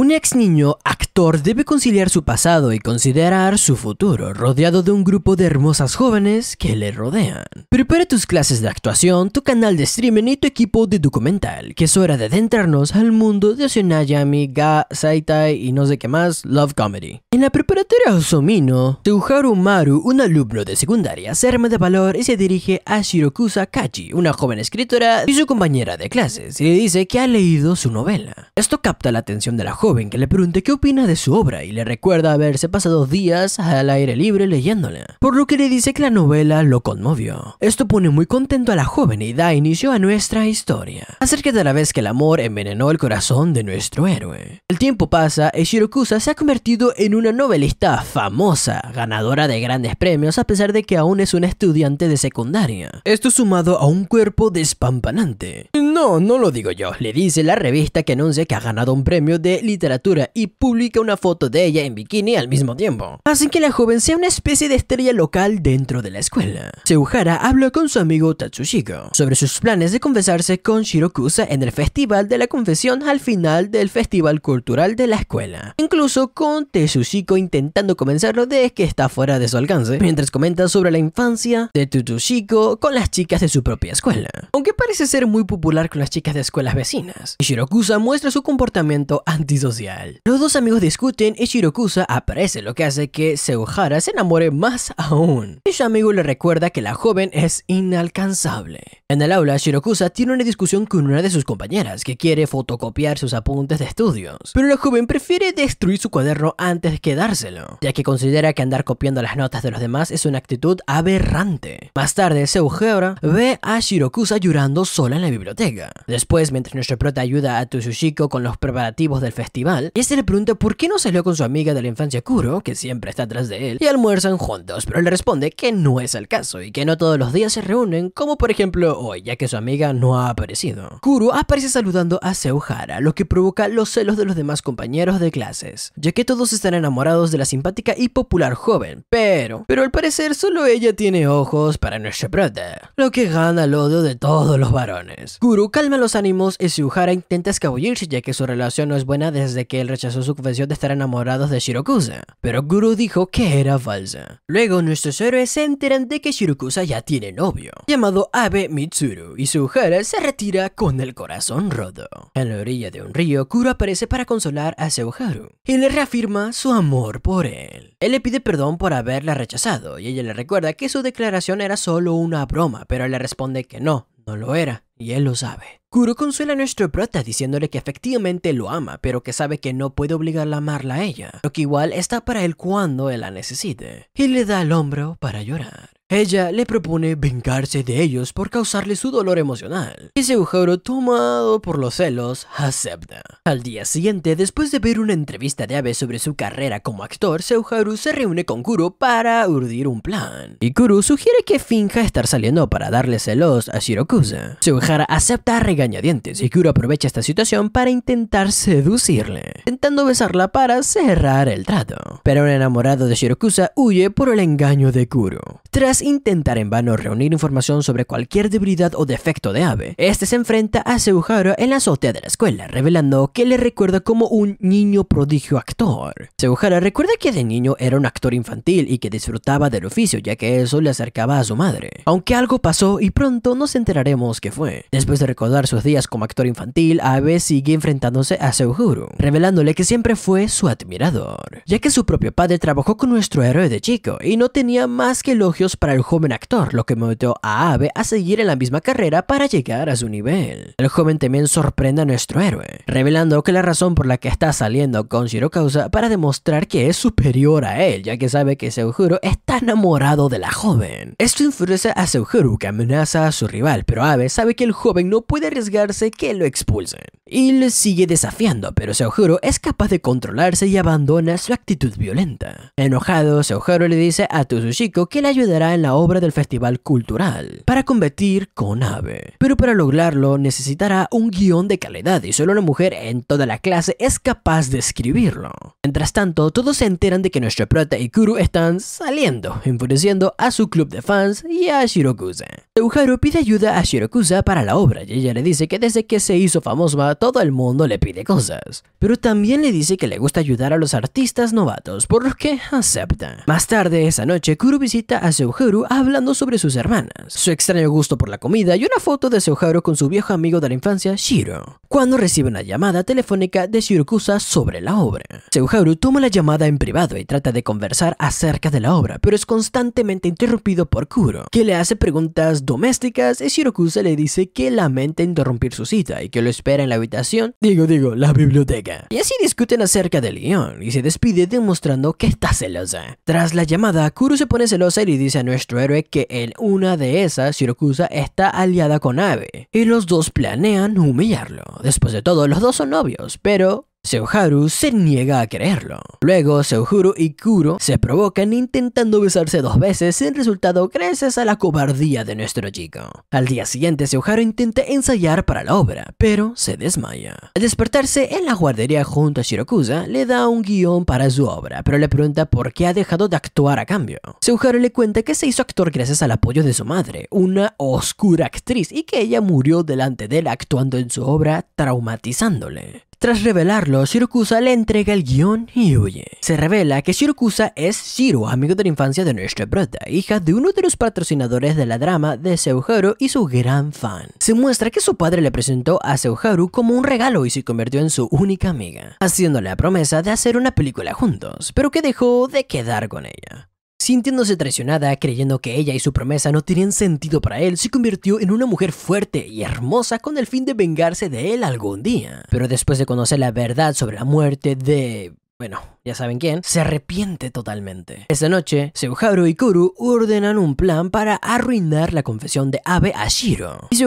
Un ex niño actor debe conciliar su pasado y considerar su futuro, rodeado de un grupo de hermosas jóvenes que le rodean. Prepara tus clases de actuación, tu canal de streaming y tu equipo de documental, que es hora de adentrarnos al mundo de Oceanayami, Ga, Saitai y no sé qué más, Love Comedy. En la preparatoria Osomino, Teuharu Maru, un alumno de secundaria, se arma de valor y se dirige a Shirokusa Kachi, una joven escritora y su compañera de clases, y le dice que ha leído su novela. Esto capta la atención de la joven joven que le pregunta qué opina de su obra y le recuerda haberse pasado días al aire libre leyéndola, por lo que le dice que la novela lo conmovió. Esto pone muy contento a la joven y da inicio a nuestra historia, acerca de la vez que el amor envenenó el corazón de nuestro héroe. El tiempo pasa y Shirokusa se ha convertido en una novelista famosa, ganadora de grandes premios a pesar de que aún es una estudiante de secundaria. Esto sumado a un cuerpo despampanante. No, no lo digo yo, le dice la revista que anuncia que ha ganado un premio de literatura literatura y publica una foto de ella en bikini al mismo tiempo. Hacen que la joven sea una especie de estrella local dentro de la escuela. Seuhara habla con su amigo Tatsushiko sobre sus planes de confesarse con Shirokusa en el Festival de la Confesión al final del Festival Cultural de la escuela. Incluso con Tetsushiko intentando convencerlo de que está fuera de su alcance, mientras comenta sobre la infancia de Tatsushiko con las chicas de su propia escuela. Aunque parece ser muy popular con las chicas de escuelas vecinas, Shirokusa muestra su comportamiento anti Social. Los dos amigos discuten y Shirokusa aparece, lo que hace que Seohara se enamore más aún. Y su amigo le recuerda que la joven es inalcanzable. En el aula, Shirokusa tiene una discusión con una de sus compañeras que quiere fotocopiar sus apuntes de estudios, pero la joven prefiere destruir su cuaderno antes que dárselo, ya que considera que andar copiando las notas de los demás es una actitud aberrante. Más tarde, Seohara ve a Shirokusa llorando sola en la biblioteca. Después, mientras nuestro prota ayuda a Tsushiko con los preparativos del festival, y este le pregunta por qué no salió con su amiga de la infancia Kuro, que siempre está atrás de él, y almuerzan juntos, pero le responde que no es el caso y que no todos los días se reúnen, como por ejemplo hoy, ya que su amiga no ha aparecido. Kuro aparece saludando a Seuhara, lo que provoca los celos de los demás compañeros de clases, ya que todos están enamorados de la simpática y popular joven, pero, pero al parecer solo ella tiene ojos para nuestro brother, lo que gana el odio de todos los varones. Kuro calma los ánimos y Seuhara intenta escabullirse ya que su relación no es buena de desde que él rechazó su confesión de estar enamorados de Shirokusa, pero Guru dijo que era falsa. Luego nuestros héroes se enteran de que Shirokusa ya tiene novio, llamado Abe Mitsuru, y Suhara se retira con el corazón roto. En la orilla de un río, Kuro aparece para consolar a Seoharu, y le reafirma su amor por él. Él le pide perdón por haberla rechazado y ella le recuerda que su declaración era solo una broma, pero él le responde que no, no lo era y él lo sabe. Kuro consuela a nuestro prota diciéndole que efectivamente lo ama, pero que sabe que no puede obligarla a amarla a ella, lo que igual está para él cuando él la necesite. Y le da el hombro para llorar. Ella le propone vengarse de ellos por causarle su dolor emocional. y Seuharu tomado por los celos, acepta. Al día siguiente, después de ver una entrevista de Abe sobre su carrera como actor, Seuharu se reúne con Kuro para urdir un plan. Y Kuro sugiere que finja estar saliendo para darle celos a Shirokusa. Seuhara acepta a regañadientes y Kuro aprovecha esta situación para intentar seducirle, intentando besarla para cerrar el trato. Pero un enamorado de Shirokusa huye por el engaño de Kuro. Tras intentar en vano reunir información sobre cualquier debilidad o defecto de Abe, este se enfrenta a Seuhara en la azotea de la escuela, revelando que le recuerda como un niño prodigio actor. Seuhara recuerda que de niño era un actor infantil y que disfrutaba del oficio ya que eso le acercaba a su madre, aunque algo pasó y pronto nos enteraremos qué fue. Después de recordar sus días como actor infantil, Abe sigue enfrentándose a Seuhuru, revelándole que siempre fue su admirador, ya que su propio padre trabajó con nuestro héroe de chico y no tenía más que elogios para al joven actor, lo que motivó a Abe a seguir en la misma carrera para llegar a su nivel. El joven también sorprende a nuestro héroe, revelando que la razón por la que está saliendo con Shirokausa Causa para demostrar que es superior a él, ya que sabe que Seujuro está enamorado de la joven. Esto influye a Seujuro que amenaza a su rival, pero Abe sabe que el joven no puede arriesgarse que lo expulsen. Y le sigue desafiando, pero Seujuro es capaz de controlarse y abandona su actitud violenta. Enojado, Seujuro le dice a Tsushiko que le ayudará la obra del Festival Cultural para competir con AVE. Pero para lograrlo necesitará un guión de calidad y solo una mujer en toda la clase es capaz de escribirlo. Mientras tanto, todos se enteran de que nuestro prota y Kuru están saliendo, enfureciendo a su club de fans y a Shirokuza. Teuharu pide ayuda a Shirokuza para la obra y ella le dice que desde que se hizo famosa todo el mundo le pide cosas. Pero también le dice que le gusta ayudar a los artistas novatos, por lo que acepta. Más tarde esa noche, Kuru visita a Seuharu hablando sobre sus hermanas, su extraño gusto por la comida y una foto de Seoharu con su viejo amigo de la infancia, Shiro cuando recibe una llamada telefónica de Shirokusa sobre la obra. Seuharu toma la llamada en privado y trata de conversar acerca de la obra, pero es constantemente interrumpido por Kuro, que le hace preguntas domésticas y Shirokusa le dice que lamenta interrumpir su cita y que lo espera en la habitación, digo, digo, la biblioteca. Y así discuten acerca del guión y se despide demostrando que está celosa. Tras la llamada, Kuro se pone celosa y le dice a nuestro héroe que en una de esas, Shirokusa, está aliada con Abe y los dos planean humillarlo después de todo, los dos son novios, pero Seoharu se niega a creerlo. Luego, Seohuru y Kuro se provocan intentando besarse dos veces sin resultado gracias a la cobardía de nuestro chico. Al día siguiente, Seoharu intenta ensayar para la obra, pero se desmaya. Al despertarse en la guardería junto a Shirokuza... le da un guión para su obra, pero le pregunta por qué ha dejado de actuar a cambio. Seoharu le cuenta que se hizo actor gracias al apoyo de su madre, una oscura actriz, y que ella murió delante de él actuando en su obra, traumatizándole. Tras revelarlo, Shirokusa le entrega el guión y huye. Se revela que Shirokusa es Shiro, amigo de la infancia de nuestra Brota hija de uno de los patrocinadores de la drama de Seuharu y su gran fan. Se muestra que su padre le presentó a Seuharu como un regalo y se convirtió en su única amiga, haciéndole la promesa de hacer una película juntos, pero que dejó de quedar con ella. Sintiéndose traicionada, creyendo que ella y su promesa no tenían sentido para él, se convirtió en una mujer fuerte y hermosa con el fin de vengarse de él algún día. Pero después de conocer la verdad sobre la muerte de... bueno, ya saben quién, se arrepiente totalmente. Esa noche, Seoharu y Kuru ordenan un plan para arruinar la confesión de Abe a Shiro. Y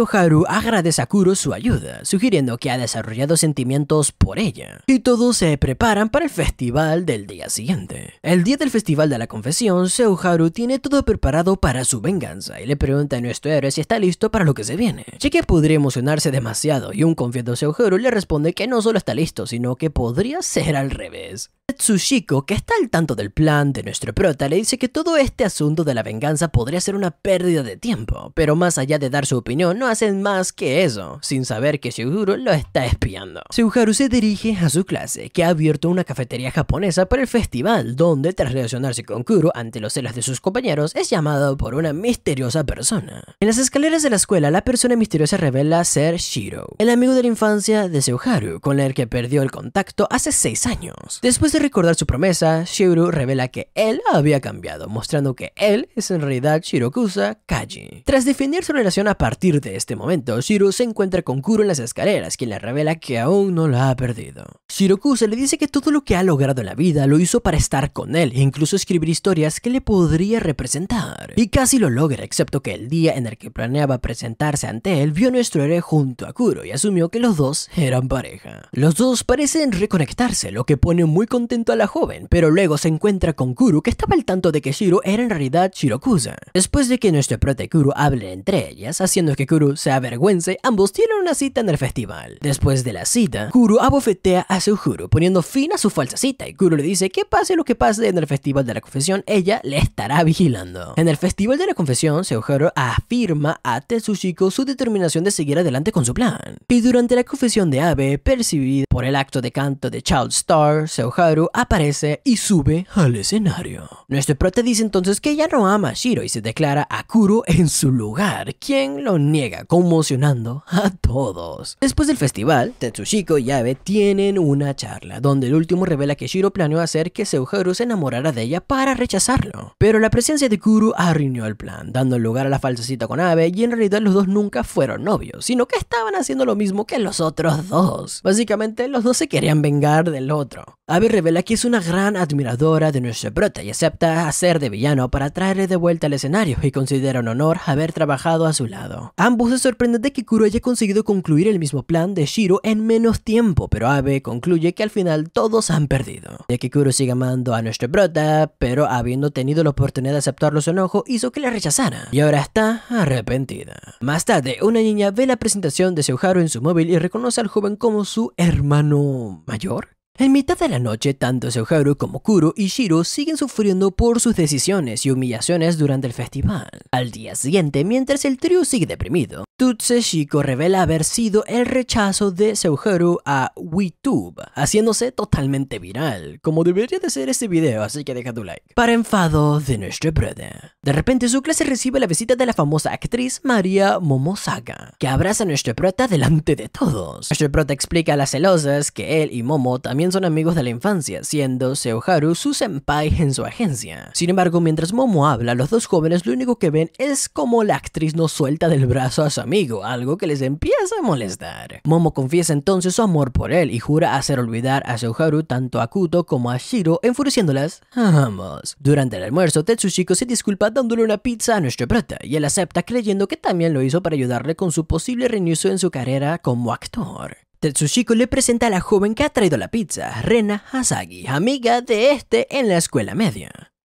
agradece a Kuro su ayuda, sugiriendo que ha desarrollado sentimientos por ella. Y todos se preparan para el festival del día siguiente. El día del festival de la confesión, Seoharu tiene todo preparado para su venganza y le pregunta a nuestro héroe si está listo para lo que se viene. Ya que podría emocionarse demasiado y un confiado Seoharu le responde que no solo está listo, sino que podría ser al revés. Tsushiko, que está al tanto del plan de nuestro prota, le dice que todo este asunto de la venganza podría ser una pérdida de tiempo, pero más allá de dar su opinión, no hacen más que eso, sin saber que Shiguro lo está espiando. Seuharu se dirige a su clase, que ha abierto una cafetería japonesa para el festival, donde, tras relacionarse con Kuro ante los celos de sus compañeros, es llamado por una misteriosa persona. En las escaleras de la escuela, la persona misteriosa revela ser Shiro, el amigo de la infancia de Seuharu, con el que perdió el contacto hace 6 años. Después de recordar su promesa, Shiro revela que él había cambiado, mostrando que él es en realidad Shirokusa Kaji. Tras definir su relación a partir de este momento, Shiro se encuentra con Kuro en las escaleras, quien le revela que aún no la ha perdido. Shirokusa le dice que todo lo que ha logrado en la vida lo hizo para estar con él e incluso escribir historias que le podría representar. Y casi lo logra, excepto que el día en el que planeaba presentarse ante él, vio nuestro héroe junto a Kuro y asumió que los dos eran pareja. Los dos parecen reconectarse, lo que pone muy contento a la joven, pero luego se encuentra con Kuru que estaba al tanto de que Shiro era en realidad Shirokusa. Después de que nuestro prote Kuru hable entre ellas, haciendo que Kuru se avergüence, ambos tienen una cita en el festival. Después de la cita, Kuru abofetea a Suhuru, poniendo fin a su falsa cita, y Kuru le dice que pase lo que pase en el festival de la confesión, ella le estará vigilando. En el festival de la confesión, Suhuru afirma a Tetsushiko su determinación de seguir adelante con su plan. Y durante la confesión de Abe, percibida por el acto de canto de Child Star, Suhuru aparece y sube al escenario. Nuestro prota dice entonces que ya no ama a Shiro y se declara a Kuro en su lugar, quien lo niega, conmocionando a todos. Después del festival, Tetsushiko y Abe tienen una charla, donde el último revela que Shiro planeó hacer que Seuharu se enamorara de ella para rechazarlo. Pero la presencia de Kuro arruinó el plan, dando lugar a la falsa cita con Abe y en realidad los dos nunca fueron novios, sino que estaban haciendo lo mismo que los otros dos. Básicamente los dos se querían vengar del otro. Ave revela que es una gran admiradora de nuestro brota y acepta hacer de villano para traerle de vuelta al escenario y considera un honor haber trabajado a su lado. Ambos se sorprenden de que Kuro haya conseguido concluir el mismo plan de Shiro en menos tiempo, pero Abe concluye que al final todos han perdido. Ya que Kuro sigue amando a nuestro brota, pero habiendo tenido la oportunidad de aceptarlo su enojo, hizo que la rechazara, y ahora está arrepentida. Más tarde, una niña ve la presentación de Seoharu en su móvil y reconoce al joven como su hermano mayor. En mitad de la noche, tanto Seoharu como Kuro y Shiro siguen sufriendo por sus decisiones y humillaciones durante el festival. Al día siguiente, mientras el trío sigue deprimido, Shiko revela haber sido el rechazo de Seoharu a WeTube, haciéndose totalmente viral, como debería de ser este video, así que deja tu like. Para enfado de nuestro brother. De repente su clase recibe la visita de la famosa actriz María Momosaka, que abraza a nuestro prota delante de todos. Nuestro prota explica a las celosas que él y Momo también son amigos de la infancia, siendo Seoharu su senpai en su agencia. Sin embargo, mientras Momo habla, los dos jóvenes lo único que ven es como la actriz no suelta del brazo a su amiga amigo, algo que les empieza a molestar. Momo confiesa entonces su amor por él y jura hacer olvidar a Shoharu tanto a Kuto como a Shiro, enfureciéndolas. Vamos. Durante el almuerzo, Tetsushiko se disculpa dándole una pizza a nuestro prota y él acepta creyendo que también lo hizo para ayudarle con su posible reinicio en su carrera como actor. Tetsushiko le presenta a la joven que ha traído la pizza, Rena Hasagi, amiga de este en la escuela media.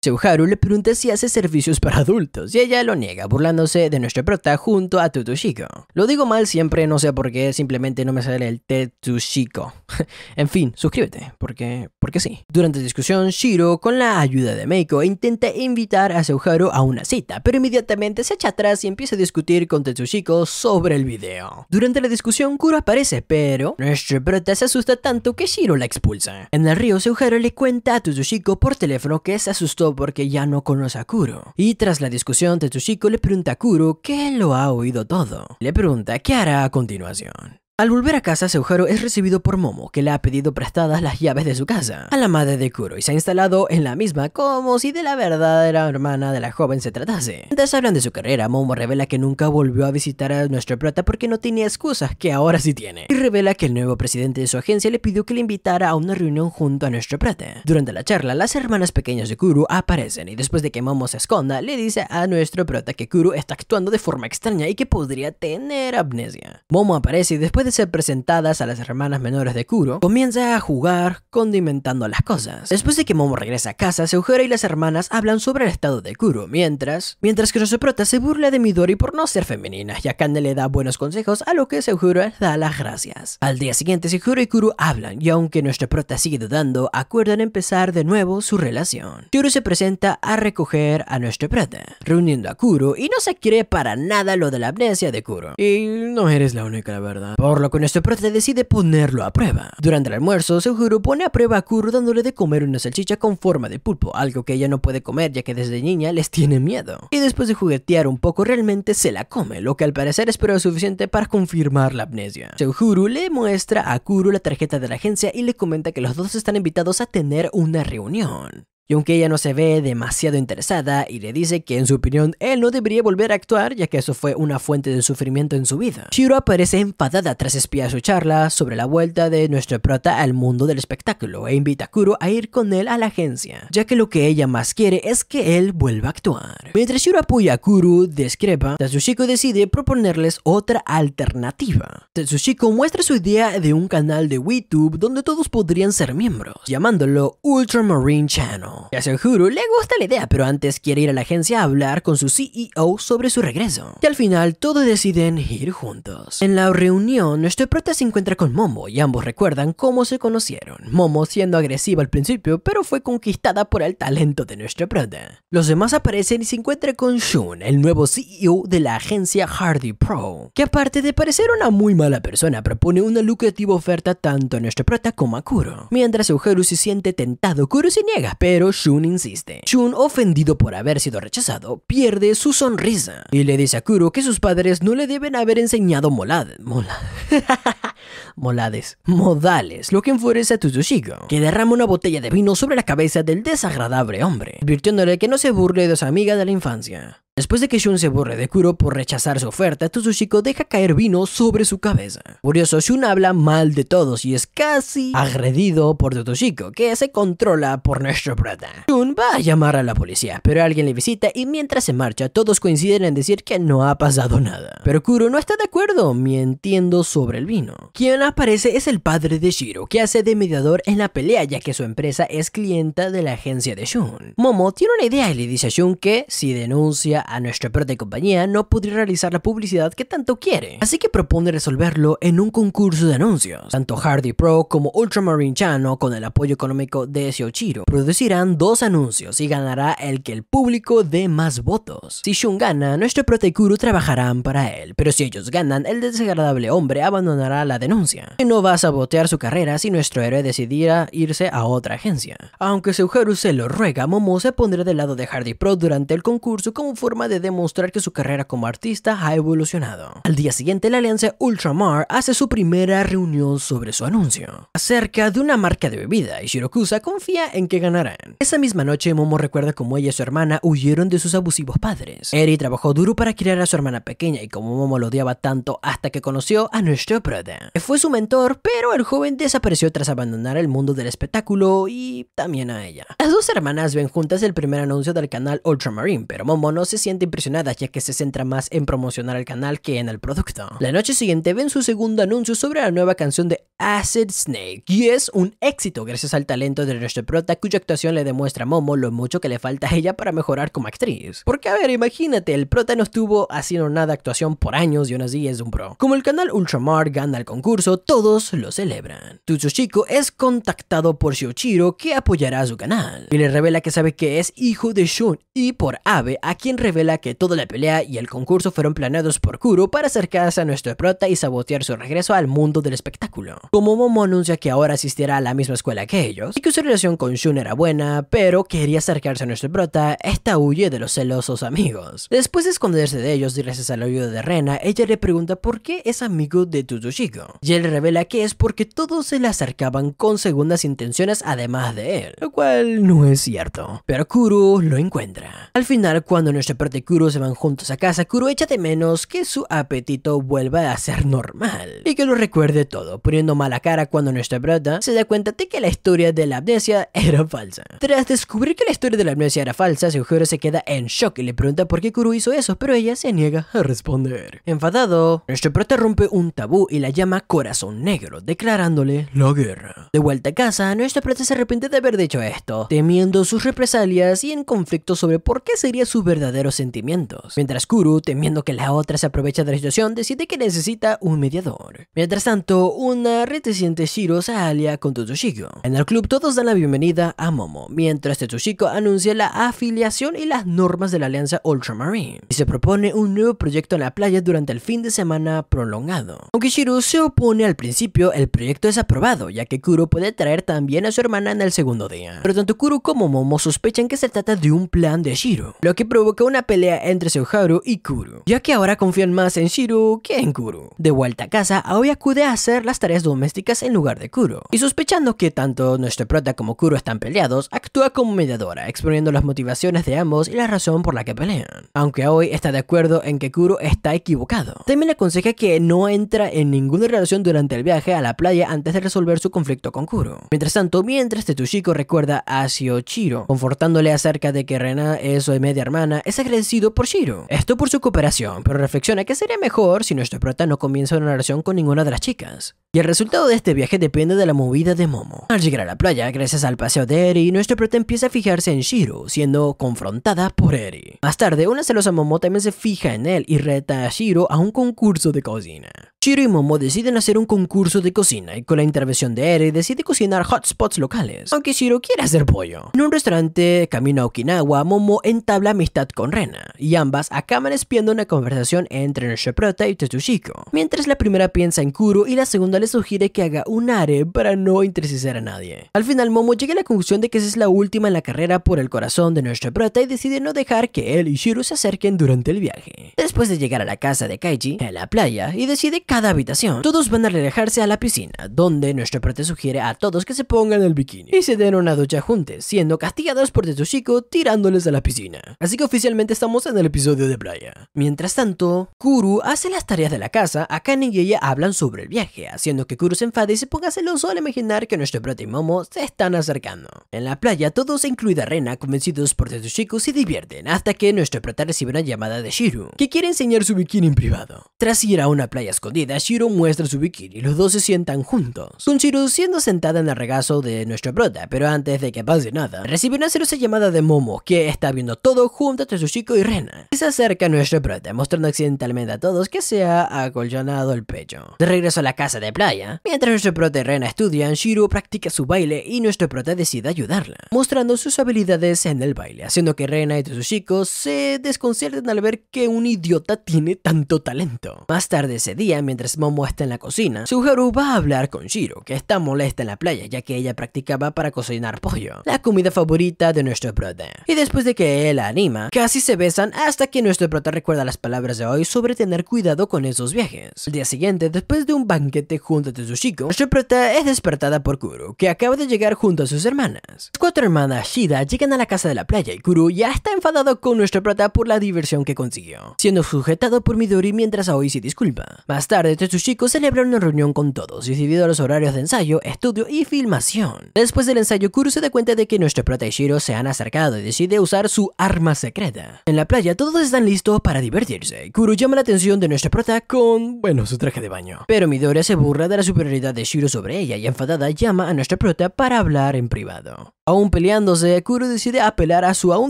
Seuharu le pregunta si hace servicios para adultos y ella lo niega, burlándose de nuestro prota junto a Tutushiko. Lo digo mal siempre, no sé por qué, simplemente no me sale el Tetsushiko. en fin, suscríbete, porque, porque sí. Durante la discusión, Shiro, con la ayuda de Meiko, intenta invitar a Seuharu a una cita, pero inmediatamente se echa atrás y empieza a discutir con Tetsushiko sobre el video. Durante la discusión, Kuro aparece, pero nuestro prota se asusta tanto que Shiro la expulsa. En el río, Seuharu le cuenta a Tetsushiko por teléfono que se asustó porque ya no conoce a Kuro. Y tras la discusión, de chico le pregunta a Kuro que lo ha oído todo. Le pregunta qué hará a continuación. Al volver a casa, Seujaro es recibido por Momo, que le ha pedido prestadas las llaves de su casa a la madre de Kuro y se ha instalado en la misma como si de la verdadera hermana de la joven se tratase. Mientras hablan de su carrera, Momo revela que nunca volvió a visitar a nuestro prota porque no tenía excusas que ahora sí tiene. Y revela que el nuevo presidente de su agencia le pidió que le invitara a una reunión junto a nuestro prota. Durante la charla, las hermanas pequeñas de Kuro aparecen y después de que Momo se esconda, le dice a nuestro prota que Kuro está actuando de forma extraña y que podría tener amnesia. Momo aparece y después ser presentadas a las hermanas menores de Kuro, comienza a jugar condimentando las cosas. Después de que Momo regresa a casa, Seujera y las hermanas hablan sobre el estado de Kuro, mientras, mientras que Rosoprota se burla de Midori por no ser femenina, y Akane le da buenos consejos a lo que Seujura da las gracias. Al día siguiente, Seijuro y Kuro hablan, y aunque nuestro prota sigue dudando, acuerdan empezar de nuevo su relación. Kuro se presenta a recoger a nuestro prota, reuniendo a Kuro, y no se cree para nada lo de la amnesia de Kuro. Y no eres la única, la verdad por lo que nuestro le decide ponerlo a prueba. Durante el almuerzo, Seijuro pone a prueba a Kuro dándole de comer una salchicha con forma de pulpo, algo que ella no puede comer ya que desde niña les tiene miedo. Y después de juguetear un poco, realmente se la come, lo que al parecer es pero suficiente para confirmar la amnesia. Seijuro le muestra a Kuro la tarjeta de la agencia y le comenta que los dos están invitados a tener una reunión. Y aunque ella no se ve demasiado interesada y le dice que en su opinión él no debería volver a actuar ya que eso fue una fuente de sufrimiento en su vida. Shiro aparece enfadada tras espiar su charla sobre la vuelta de nuestro prota al mundo del espectáculo e invita a Kuro a ir con él a la agencia, ya que lo que ella más quiere es que él vuelva a actuar. Mientras Shiro apoya a Kuro, discrepa, Tatsushiko decide proponerles otra alternativa. Tatsushiko muestra su idea de un canal de YouTube donde todos podrían ser miembros, llamándolo Ultramarine Channel a Yasenjuru le gusta la idea, pero antes quiere ir a la agencia a hablar con su CEO sobre su regreso. Y al final todos deciden ir juntos. En la reunión, nuestro prota se encuentra con Momo y ambos recuerdan cómo se conocieron. Momo siendo agresiva al principio, pero fue conquistada por el talento de nuestro prota. Los demás aparecen y se encuentran con Shun, el nuevo CEO de la agencia Hardy Pro, que aparte de parecer una muy mala persona, propone una lucrativa oferta tanto a nuestro prota como a Kuro. Mientras Ujeru se siente tentado, Kuro se niega, pero Shun insiste. Shun, ofendido por haber sido rechazado, pierde su sonrisa y le dice a Kuro que sus padres no le deben haber enseñado Molad. Molad. molades, modales, lo que enfurece a Tsushiko, que derrama una botella de vino sobre la cabeza del desagradable hombre, advirtiéndole que no se burle de su amiga de la infancia. Después de que Shun se burle de Kuro por rechazar su oferta, Tsushiko deja caer vino sobre su cabeza. curioso Shun habla mal de todos y es casi agredido por Tutushiko, que se controla por nuestro brata. Shun va a llamar a la policía, pero alguien le visita y mientras se marcha, todos coinciden en decir que no ha pasado nada. Pero Kuro no está de acuerdo, mintiendo sobre el vino. Quien aparece es el padre de Shiro, que hace de mediador en la pelea ya que su empresa es clienta de la agencia de Shun. Momo tiene una idea y le dice a Shun que si denuncia a nuestra propia compañía no podría realizar la publicidad que tanto quiere. Así que propone resolverlo en un concurso de anuncios. Tanto Hardy Pro como Ultramarine Chano con el apoyo económico de Shiochiro producirán dos anuncios y ganará el que el público dé más votos. Si Shun gana, nuestro Kuro trabajarán para él, pero si ellos ganan, el desagradable hombre abandonará la denuncia no va a sabotear su carrera si nuestro héroe decidiera irse a otra agencia. Aunque Seuharu se lo ruega, Momo se pondrá del lado de Hardy Pro durante el concurso como forma de demostrar que su carrera como artista ha evolucionado. Al día siguiente, la alianza Ultramar hace su primera reunión sobre su anuncio, acerca de una marca de bebida, y Shirokusa confía en que ganarán. Esa misma noche, Momo recuerda cómo ella y su hermana huyeron de sus abusivos padres. Eri trabajó duro para criar a su hermana pequeña y como Momo lo odiaba tanto hasta que conoció a nuestro brother. fue su mentor, pero el joven desapareció tras abandonar el mundo del espectáculo y también a ella. Las dos hermanas ven juntas el primer anuncio del canal Ultramarine, pero Momo no se siente impresionada ya que se centra más en promocionar el canal que en el producto. La noche siguiente ven su segundo anuncio sobre la nueva canción de Acid Snake y es un éxito gracias al talento de Prota cuya actuación le demuestra a Momo lo mucho que le falta a ella para mejorar como actriz. Porque a ver, imagínate, el Prota no estuvo haciendo nada de actuación por años y aún así es un pro. Como el canal Ultramar gana el concurso, todos lo celebran. Tutsushiko es contactado por Shiochiro, que apoyará a su canal y le revela que sabe que es hijo de Shun y por Abe a quien revela que toda la pelea y el concurso fueron planeados por Kuro para acercarse a nuestro prota y sabotear su regreso al mundo del espectáculo. Como Momo anuncia que ahora asistirá a la misma escuela que ellos y que su relación con Shun era buena pero quería acercarse a nuestro prota, esta huye de los celosos amigos. Después de esconderse de ellos gracias a la ayuda de Rena, ella le pregunta por qué es amigo de Tsuchiko revela que es porque todos se le acercaban con segundas intenciones además de él, lo cual no es cierto. Pero Kuro lo encuentra. Al final, cuando nuestro parte y Kuro se van juntos a casa, Kuro echa de menos que su apetito vuelva a ser normal y que lo recuerde todo, poniendo mala cara cuando nuestra Prata se da cuenta de que la historia de la amnesia era falsa. Tras descubrir que la historia de la amnesia era falsa, Seujiro se queda en shock y le pregunta por qué Kuro hizo eso, pero ella se niega a responder. Enfadado, nuestro prota rompe un tabú y la llama corazón un Negro, declarándole la guerra. De vuelta a casa, nuestro prete se arrepiente de haber dicho esto, temiendo sus represalias y en conflicto sobre por qué serían sus verdaderos sentimientos. Mientras Kuru, temiendo que la otra se aproveche de la situación, decide que necesita un mediador. Mientras tanto, una reticente Shiro se alia con Tetsushiko. En el club todos dan la bienvenida a Momo, mientras Tetsushiko anuncia la afiliación y las normas de la alianza Ultramarine, y se propone un nuevo proyecto en la playa durante el fin de semana prolongado. Aunque Shiro se opone al principio, el proyecto es aprobado, ya que Kuro puede traer también a su hermana en el segundo día. Pero tanto Kuro como Momo sospechan que se trata de un plan de Shiro, lo que provoca una pelea entre Seoharu y Kuro, ya que ahora confían más en Shiro que en Kuro. De vuelta a casa, Aoi acude a hacer las tareas domésticas en lugar de Kuro, y sospechando que tanto nuestro prota como Kuro están peleados, actúa como mediadora, exponiendo las motivaciones de ambos y la razón por la que pelean. Aunque Aoi está de acuerdo en que Kuro está equivocado. También le aconseja que no entra en ninguna relación durante el viaje a la playa antes de resolver su conflicto con Kuro. Mientras tanto, mientras Tetsushiko recuerda a Shiro, confortándole acerca de que Rena es su media hermana, es agradecido por Shiro. Esto por su cooperación, pero reflexiona que sería mejor si nuestro prota no comienza una relación con ninguna de las chicas. Y el resultado de este viaje depende de la movida de Momo. Al llegar a la playa, gracias al paseo de Eri, nuestro prota empieza a fijarse en Shiro, siendo confrontada por Eri. Más tarde, una celosa Momo también se fija en él y reta a Shiro a un concurso de cocina. Shiro y Momo deciden hacer un concurso de cocina y con la intervención de Eri decide cocinar hotspots locales, aunque Shiro quiere hacer pollo. En un restaurante camino a Okinawa, Momo entabla amistad con Rena y ambas acaban espiando una conversación entre Prota y Tetsushiko, mientras la primera piensa en Kuro y la segunda le sugiere que haga un are para no intercesar a nadie. Al final Momo llega a la conclusión de que esa es la última en la carrera por el corazón de Prota y decide no dejar que él y Shiro se acerquen durante el viaje. Después de llegar a la casa de Kaiji, a la playa, y decide cada habitación, todos van a relajarse a la piscina, donde nuestro prota sugiere a todos que se pongan el bikini y se den una ducha juntos, siendo castigados por Tetsushiko tirándoles a la piscina. Así que oficialmente estamos en el episodio de playa. Mientras tanto, Kuru hace las tareas de la casa, Akane y ella hablan sobre el viaje, haciendo que Kuru se enfade y se ponga celoso al imaginar que nuestro prota y Momo se están acercando. En la playa, todos, incluida Rena, convencidos por Tetsushiko, se divierten hasta que nuestro prota recibe una llamada de Shiru, que quiere enseñar su bikini en privado. Tras ir a una playa escondida, Shiru muestra su bikini y los dos se sientan juntos, con siendo sentada en el regazo de nuestro prota, pero antes de que pase nada, recibe una celosa llamada de Momo, que está viendo todo junto a chico y Rena. Y se acerca a nuestro prota, mostrando accidentalmente a todos que se ha acollonado el pecho. De regreso a la casa de playa, mientras nuestro prota y Rena estudian, Shiru practica su baile y nuestro prota decide ayudarla, mostrando sus habilidades en el baile, haciendo que Rena y chicos se desconcierten al ver que un idiota tiene tanto talento. Más tarde ese día, mientras Momo está en la cocina, cocina, va a hablar con Shiro, que está molesta en la playa ya que ella practicaba para cocinar pollo, la comida favorita de nuestro prota Y después de que él la anima, casi se besan hasta que nuestro prota recuerda las palabras de hoy sobre tener cuidado con esos viajes. el día siguiente, después de un banquete junto a Tetsushiko, nuestro prota es despertada por Kuro, que acaba de llegar junto a sus hermanas. cuatro hermanas Shida llegan a la casa de la playa y Kuro ya está enfadado con nuestro prota por la diversión que consiguió, siendo sujetado por Midori mientras Aoi se disculpa. Más tarde, Tetsushiko celebra una reunión con todos, decidido los horarios de ensayo, estudio y filmación. Después del ensayo, Kuro se da cuenta de que Prota y Shiro se han acercado y decide usar su arma secreta. En la playa, todos están listos para divertirse. Kuru llama la atención de nuestra prota con, bueno, su traje de baño. Pero Midori se burla de la superioridad de Shiro sobre ella y enfadada llama a nuestra prota para hablar en privado. Aún peleándose, Kuro decide apelar a su aún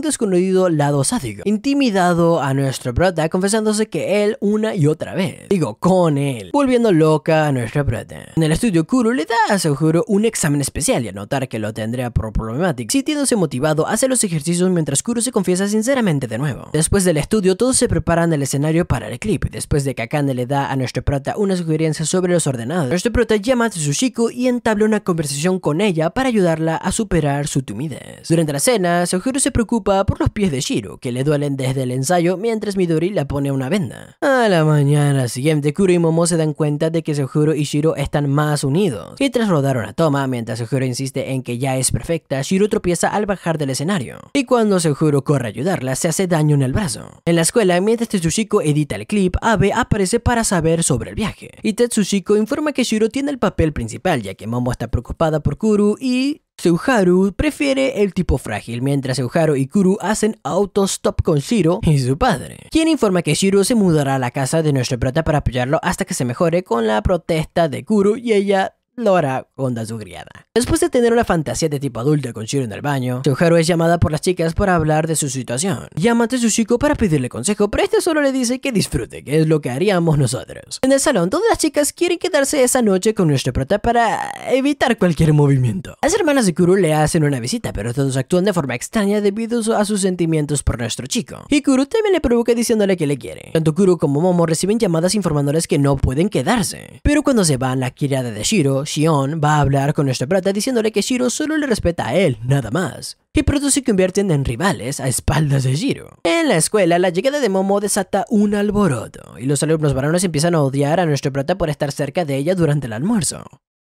desconocido lado sádico, intimidado a nuestro prota, confesándose que él una y otra vez, digo con él, volviendo loca a nuestra prota. En el estudio, Kuro le da a juro un examen especial y anotar que lo tendría por problemático, sintiéndose motivado hace los ejercicios mientras Kuro se confiesa sinceramente de nuevo. Después del estudio, todos se preparan el escenario para el clip, después de que Akane le da a nuestro prota una sugerencia sobre los ordenados. Nuestro prota llama a Tsushiko y entabla una conversación con ella para ayudarla a superar su timidez. Durante la cena, Sojiro se preocupa por los pies de Shiro, que le duelen desde el ensayo mientras Midori la pone una venda. A la mañana siguiente, Kuro y Momo se dan cuenta de que Sojuro y Shiro están más unidos. Y tras rodar una toma, mientras Sojuro insiste en que ya es perfecta, Shiro tropieza al bajar del escenario. Y cuando Sojuro corre a ayudarla, se hace daño en el brazo. En la escuela, mientras Tetsushiko edita el clip, Abe aparece para saber sobre el viaje. Y Tetsushiko informa que Shiro tiene el papel principal, ya que Momo está preocupada por Kuro y Seuharu prefiere el tipo frágil, mientras Seuharu y Kuru hacen auto-stop con Shiro y su padre, quien informa que Shiro se mudará a la casa de nuestro prata para apoyarlo hasta que se mejore con la protesta de Kuru y ella lo hará Honda su criada. Después de tener una fantasía de tipo adulto con Shiro en el baño, sujaro es llamada por las chicas para hablar de su situación. Llama a su chico para pedirle consejo, pero este solo le dice que disfrute, que es lo que haríamos nosotros. En el salón, todas las chicas quieren quedarse esa noche con nuestro prota para evitar cualquier movimiento. Las hermanas de Kuru le hacen una visita, pero todos actúan de forma extraña debido a sus sentimientos por nuestro chico. Y Kuru también le provoca diciéndole que le quiere. Tanto Kuru como Momo reciben llamadas informándoles que no pueden quedarse. Pero cuando se van la criada de Shiro, Xion va a hablar con nuestro Prata diciéndole que Shiro solo le respeta a él, nada más. Y pronto se convierten en rivales a espaldas de Shiro. En la escuela, la llegada de Momo desata un alboroto, y los alumnos varones empiezan a odiar a nuestro Prata por estar cerca de ella durante el almuerzo.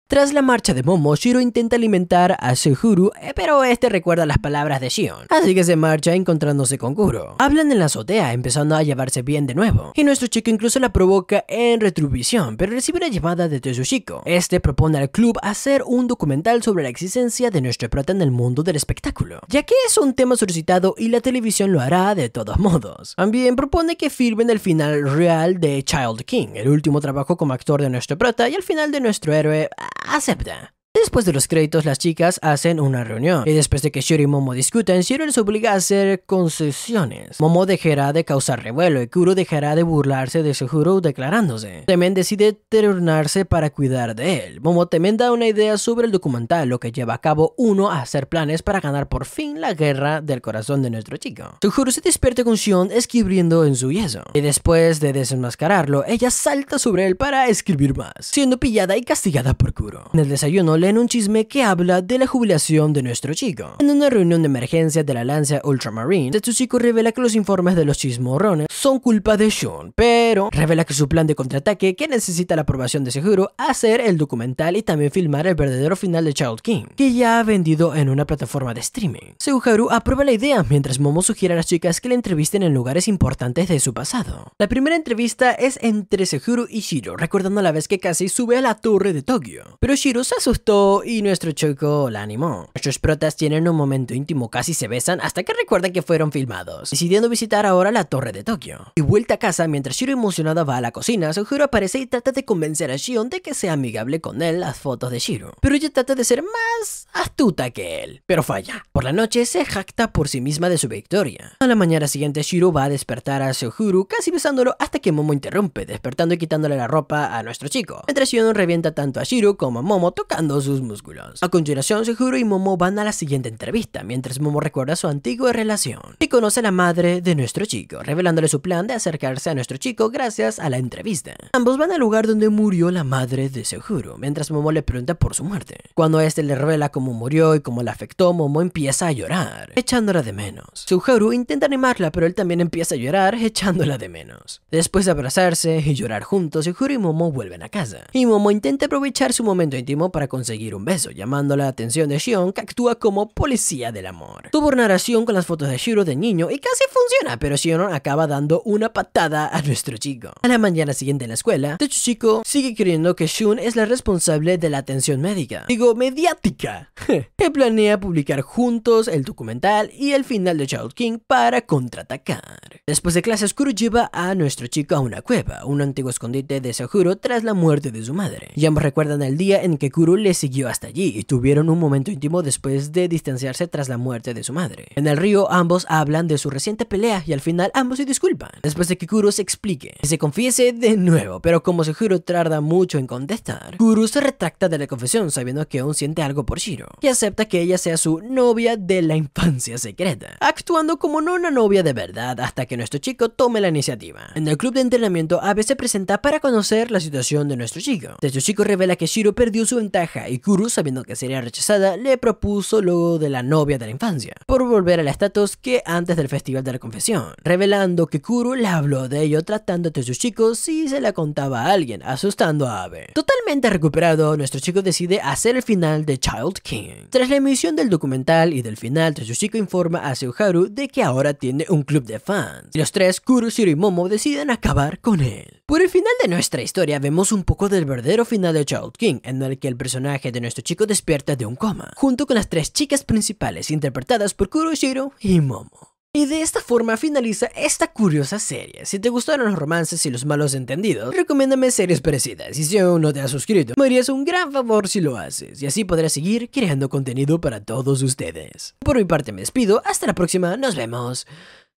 Tras la marcha de Momo, Shiro intenta alimentar a Suhuru, eh, pero este recuerda las palabras de Shion, así que se marcha encontrándose con Kuro. Hablan en la azotea, empezando a llevarse bien de nuevo, y nuestro chico incluso la provoca en retribución, pero recibe una llamada de Tetsushiko. Este propone al club hacer un documental sobre la existencia de Nuestro prota en el mundo del espectáculo, ya que es un tema solicitado y la televisión lo hará de todos modos. También propone que firmen el final real de Child King, el último trabajo como actor de nuestro prota y el final de nuestro héroe acepta. Después de los créditos, las chicas hacen una reunión, y después de que Shiro y Momo discuten, Shiro les obliga a hacer concesiones. Momo dejará de causar revuelo y Kuro dejará de burlarse de Suhuru declarándose. Temen decide turnarse para cuidar de él. Momo Temen da una idea sobre el documental, lo que lleva a cabo uno a hacer planes para ganar por fin la guerra del corazón de nuestro chico. Suhuru se despierta con Shion escribiendo en su yeso, y después de desenmascararlo, ella salta sobre él para escribir más, siendo pillada y castigada por Kuro. En el desayuno, en un chisme que habla de la jubilación de nuestro chico. En una reunión de emergencia de la Lancia Ultramarine, Tetsuchiko revela que los informes de los chismorrones son culpa de Sean, pero revela que su plan de contraataque, que necesita la aprobación de Seguro, hacer el documental y también filmar el verdadero final de Child King, que ya ha vendido en una plataforma de streaming. Seuharu aprueba la idea mientras Momo sugiere a las chicas que le entrevisten en lugares importantes de su pasado. La primera entrevista es entre Seguro y Shiro, recordando la vez que casi sube a la torre de Tokio, pero Shiro se asustó y nuestro Choco la animó. Nuestros protas tienen un momento íntimo, casi se besan hasta que recuerdan que fueron filmados, decidiendo visitar ahora la torre de Tokio. Y vuelta a casa, mientras Shiro emocionada va a la cocina, Sojiro aparece y trata de convencer a Shion de que sea amigable con él las fotos de Shiro. Pero ella trata de ser más astuta que él, pero falla. Por la noche se jacta por sí misma de su victoria. A la mañana siguiente Shiro va a despertar a Sojuro casi besándolo hasta que Momo interrumpe, despertando y quitándole la ropa a nuestro chico. Mientras Shion revienta tanto a Shiro como a Momo tocando sus músculos. A continuación, Seijuro y Momo van a la siguiente entrevista, mientras Momo recuerda su antigua relación y conoce a la madre de nuestro chico, revelándole su plan de acercarse a nuestro chico gracias a la entrevista. Ambos van al lugar donde murió la madre de Sejuro, mientras Momo le pregunta por su muerte. Cuando este le revela cómo murió y cómo la afectó, Momo empieza a llorar, echándola de menos. Sejuro intenta animarla, pero él también empieza a llorar, echándola de menos. Después de abrazarse y llorar juntos, Sejuro y Momo vuelven a casa, y Momo intenta aprovechar su momento íntimo para conseguir seguir un beso, llamando la atención de Shion, que actúa como policía del amor. Tuvo una narración con las fotos de Shiro de niño y casi funciona, pero Shion acaba dando una patada a nuestro chico. A la mañana siguiente en la escuela, chico sigue creyendo que Shun es la responsable de la atención médica, digo mediática, que planea publicar juntos el documental y el final de Child King para contraatacar. Después de clases, Kuro lleva a nuestro chico a una cueva, un antiguo escondite de Shiro tras la muerte de su madre. Y ambos recuerdan el día en que Kuro les siguió hasta allí y tuvieron un momento íntimo después de distanciarse tras la muerte de su madre. En el río ambos hablan de su reciente pelea y al final ambos se disculpan, después de que Kuro se explique y se confiese de nuevo, pero como Seijuro tarda mucho en contestar, Kuro se retracta de la confesión sabiendo que aún siente algo por Shiro y acepta que ella sea su novia de la infancia secreta, actuando como no una novia de verdad hasta que nuestro chico tome la iniciativa. En el club de entrenamiento Abe se presenta para conocer la situación de nuestro chico. Nuestro chico revela que Shiro perdió su ventaja y Kuru sabiendo que sería rechazada, le propuso luego de la novia de la infancia, por volver a la estatus que antes del Festival de la Confesión, revelando que Kuru le habló de ello tratando a chicos si se la contaba a alguien, asustando a Abe. Totalmente recuperado, nuestro chico decide hacer el final de Child King. Tras la emisión del documental y del final, Tetsushiko informa a Seoharu de que ahora tiene un club de fans, y los tres, Kuru, Shiro y Momo, deciden acabar con él. Por el final de nuestra historia vemos un poco del verdadero final de Child King, en el que el personaje de nuestro chico despierta de un coma, junto con las tres chicas principales interpretadas por Kuroshiro y Momo. Y de esta forma finaliza esta curiosa serie. Si te gustaron los romances y los malos entendidos, recomiéndame series parecidas. Y si aún no te has suscrito, me harías un gran favor si lo haces. Y así podrás seguir creando contenido para todos ustedes. Por mi parte me despido, hasta la próxima, nos vemos.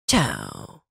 Chao.